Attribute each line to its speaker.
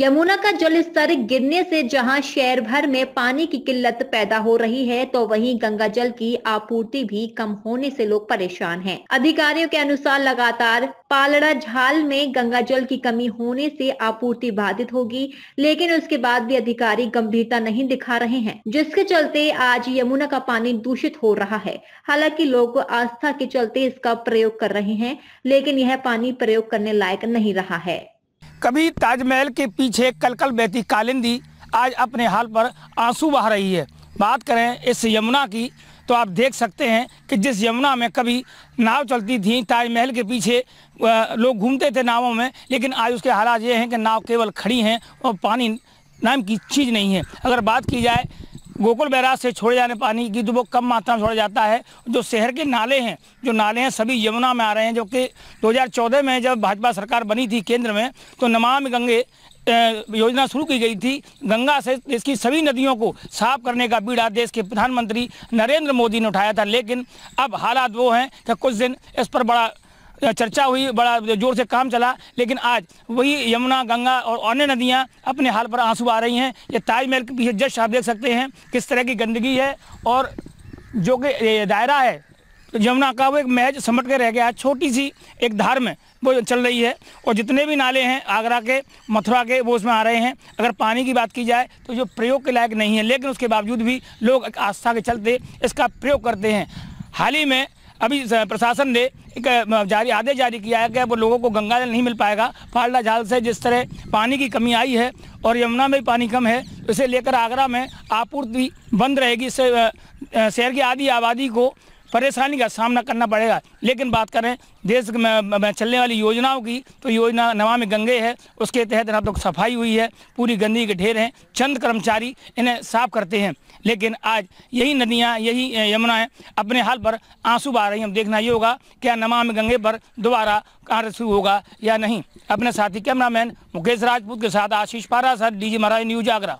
Speaker 1: यमुना का जल स्तर गिरने से जहां शहर भर में पानी की किल्लत पैदा हो रही है तो वहीं गंगा जल की आपूर्ति भी कम होने से लोग परेशान हैं। अधिकारियों के अनुसार लगातार पालड़ा झाल में गंगा जल की कमी होने से आपूर्ति बाधित होगी लेकिन उसके बाद भी अधिकारी गंभीरता नहीं दिखा रहे हैं जिसके चलते आज यमुना का पानी दूषित हो रहा है हालांकि लोग आस्था के चलते इसका प्रयोग कर रहे हैं लेकिन यह पानी प्रयोग करने लायक नहीं रहा है
Speaker 2: कभी ताजमहल के पीछे कलकल बहती कालिंदी आज अपने हाल पर आंसू बहा रही है बात करें इस यमुना की तो आप देख सकते हैं कि जिस यमुना में कभी नाव चलती थी ताजमहल के पीछे लोग घूमते थे नावों में लेकिन आज उसके हालात ये हैं कि नाव केवल खड़ी हैं और पानी नाम की चीज़ नहीं है अगर बात की जाए गोकुल बैराज से छोड़े जाने पानी की तो वो कम मात्रा में छोड़ा जाता है जो शहर के नाले हैं जो नाले हैं सभी यमुना में आ रहे हैं जो कि 2014 में जब भाजपा सरकार बनी थी केंद्र में तो नमामि गंगे योजना शुरू की गई थी गंगा से देश की सभी नदियों को साफ करने का बीड़ा देश के प्रधानमंत्री नरेंद्र मोदी ने उठाया था लेकिन अब हालात वो हैं कि कुछ दिन इस पर बड़ा चर्चा हुई बड़ा जोर से काम चला लेकिन आज वही यमुना गंगा और अन्य नदियाँ अपने हाल पर आंसू आ रही हैं ये ताजमहल के पीछे जश आप देख सकते हैं किस तरह की गंदगी है और जो कि दायरा है यमुना का वो एक महज समट के रह गया छोटी सी एक धार में वो चल रही है और जितने भी नाले हैं आगरा के मथुरा के वो उसमें आ रहे हैं अगर पानी की बात की जाए तो जो प्रयोग के लायक नहीं है लेकिन उसके बावजूद भी लोग आस्था के चलते इसका प्रयोग करते हैं हाल ही में अभी प्रशासन ने एक जारी आदेश जारी किया है कि अब लोगों को गंगा जल नहीं मिल पाएगा फालडा झाल से जिस तरह पानी की कमी आई है और यमुना में पानी कम है इसे लेकर आगरा में आपूर्ति बंद रहेगी इससे शहर की आधी आबादी को परेशानी का सामना करना पड़ेगा लेकिन बात करें देश में चलने वाली योजनाओं की तो योजना नमामि गंगे है उसके तहत अब तक सफाई हुई है पूरी गंदगी के ढेर हैं चंद कर्मचारी इन्हें साफ करते हैं लेकिन आज यही नदियाँ यही यमुनाएँ अपने हाल पर आंसू बहा रही हैं देखना ये होगा क्या नमामि गंगे पर दोबारा कार्य शुरू होगा या नहीं अपने साथी कैमरामैन मुकेश राजपूत के साथ Ashish Parashar D Maharaj news Agra